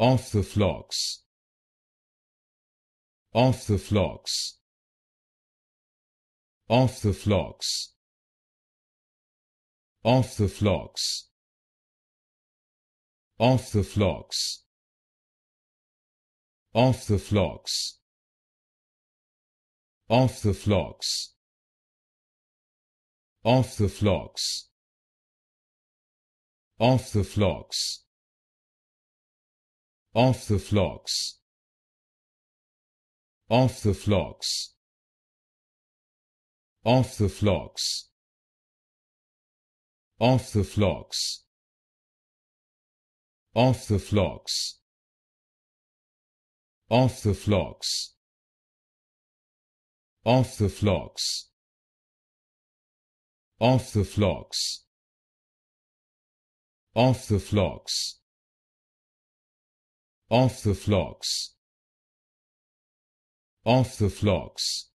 Of the flocks Of the flocks Of the flocks Of the flocks Of the flocks Of the flocks Of the flocks Of the flocks off the flocks of the flocks Of the flocks Of the flocks Of the flocks Of the flocks Of the flocks Of the flocks Of the flocks off the flocks off the flocks off the flocks